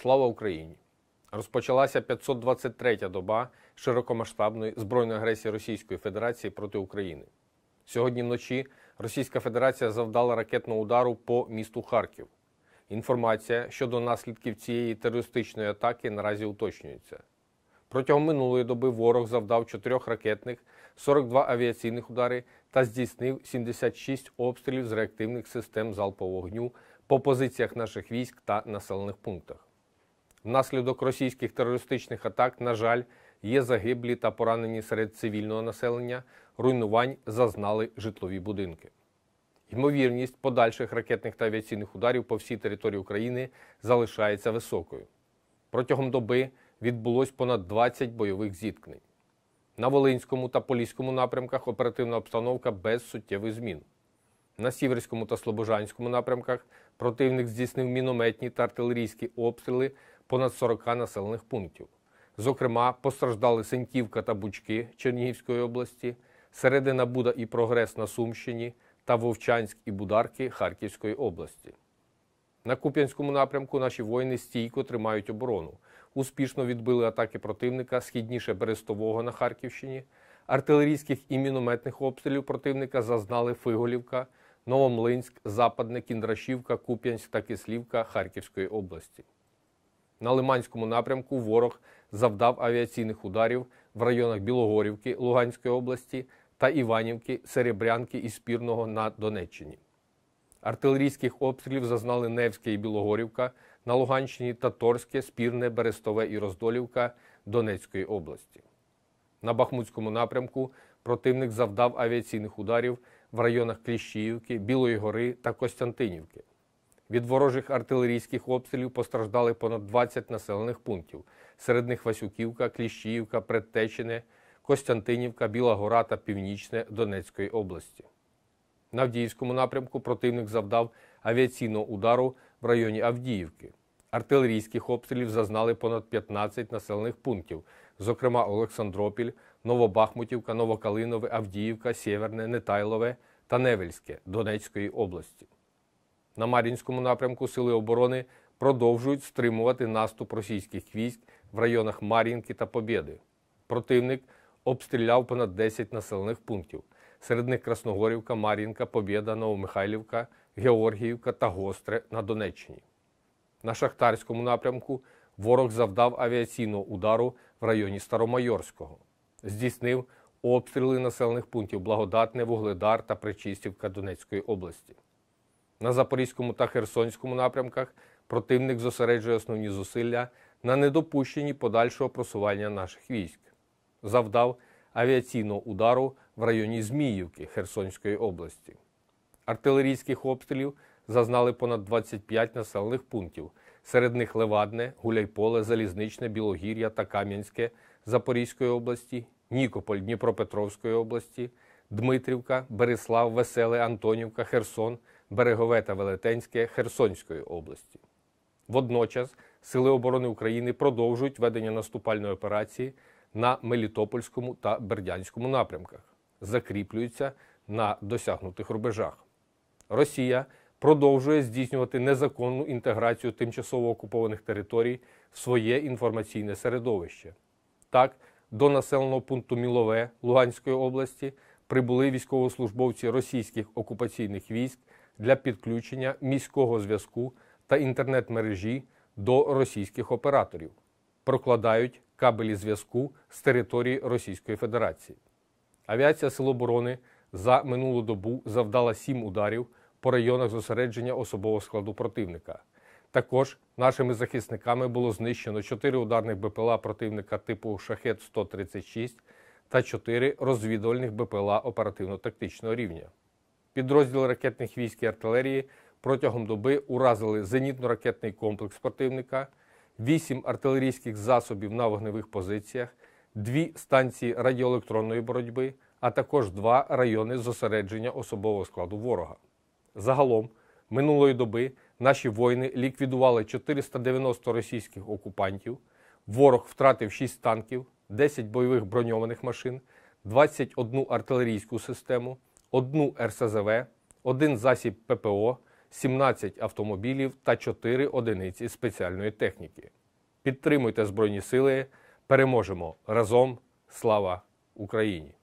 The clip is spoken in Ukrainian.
Слава Україні! Розпочалася 523-я доба широкомасштабної збройної агресії Російської Федерації проти України. Сьогодні вночі Російська Федерація завдала ракетного удару по місту Харків. Інформація щодо наслідків цієї терористичної атаки наразі уточнюється. Протягом минулої доби ворог завдав 4 ракетних, 42 авіаційних удари та здійснив 76 обстрілів з реактивних систем залпового вогню по позиціях наших військ та населених пунктах. Внаслідок російських терористичних атак, на жаль, є загиблі та поранені серед цивільного населення, руйнувань зазнали житлові будинки. Ймовірність подальших ракетних та авіаційних ударів по всій території України залишається високою. Протягом доби відбулось понад 20 бойових зіткнень. На Волинському та Поліському напрямках оперативна обстановка без суттєвих змін. На Сіверському та Слобожанському напрямках противник здійснив мінометні та артилерійські обстріли понад 40 населених пунктів. Зокрема, постраждали Сеньківка та Бучки Чернігівської області, середина Буда і Прогрес на Сумщині та Вовчанськ і Бударки Харківської області. На Куп'янському напрямку наші воїни стійко тримають оборону. Успішно відбили атаки противника східніше Берестового на Харківщині, артилерійських і мінометних обстрілів противника зазнали Фиголівка, Новомлинськ, Западне, Кіндрашівка, Куп'янськ та Кислівка Харківської області. На Лиманському напрямку ворог завдав авіаційних ударів в районах Білогорівки Луганської області та Іванівки, Серебрянки і Спірного на Донеччині. Артилерійських обстрілів зазнали Невське і Білогорівка на Луганщині та Торське, Спірне, Берестове і Роздолівка Донецької області. На Бахмутському напрямку противник завдав авіаційних ударів в районах Кліщіївки, Білої Гори та Костянтинівки. Від ворожих артилерійських обстрілів постраждали понад 20 населених пунктів. Серед них Васюківка, Кліщіївка, Предтечине, Костянтинівка, Біла Гора та Північне Донецької області. На Авдіївському напрямку противник завдав авіаційного удару в районі Авдіївки. Артилерійських обстрілів зазнали понад 15 населених пунктів, зокрема Олександропіль, Новобахмутівка, Новокалинове, Авдіївка, Сєверне, Нетайлове та Невельське Донецької області. На Мар'їнському напрямку сили оборони продовжують стримувати наступ російських військ в районах Мар'їнки та Побєди. Противник обстріляв понад 10 населених пунктів. Серед них Красногорівка, Мар'їнка, Побєда, Новомихайлівка, Георгіївка та Гостре на Донеччині. На Шахтарському напрямку ворог завдав авіаційного удару в районі Старомайорського, здійснив обстріли населених пунктів Благодатне, Вугледар та Причистівка Донецької області. На Запорізькому та Херсонському напрямках противник зосереджує основні зусилля на недопущенні подальшого просування наших військ, завдав авіаційного удару в районі Зміївки Херсонської області. Артилерійських обстрілів зазнали понад 25 населених пунктів. Серед них Левадне, Гуляйполе, Залізничне, Білогір'я та Кам'янське Запорізької області, Нікополь Дніпропетровської області. Дмитрівка, Береслав, Веселе, Антонівка, Херсон, Берегове та Велетенське Херсонської області. Водночас Сили оборони України продовжують ведення наступальної операції на Мелітопольському та Бердянському напрямках, закріплюються на досягнутих рубежах. Росія продовжує здійснювати незаконну інтеграцію тимчасово окупованих територій в своє інформаційне середовище. Так, до населеного пункту Мілове Луганської області прибули військовослужбовці російських окупаційних військ для підключення міського зв'язку та інтернет-мережі до російських операторів, прокладають кабелі зв'язку з території Російської Федерації. Авіація Сил оборони за минулу добу завдала сім ударів по районах зосередження особового складу противника. Також нашими захисниками було знищено чотири ударних БПЛА противника типу Шахет 136 та 4 розвідувальних БПЛА оперативно-тактичного рівня. Підрозділи ракетних військ і артилерії протягом доби уразили зенітно-ракетний комплекс противника, 8 артилерійських засобів на вогневих позиціях, 2 станції радіоелектронної боротьби, а також 2 райони зосередження особового складу ворога. Загалом, минулої доби наші воїни ліквідували 490 російських окупантів, ворог втратив 6 танків. 10 бойових броньованих машин, 21 артилерійську систему, 1 РСЗВ, 1 засіб ППО, 17 автомобілів та 4 одиниці спеціальної техніки. Підтримуйте Збройні Сили, переможемо разом! Слава Україні!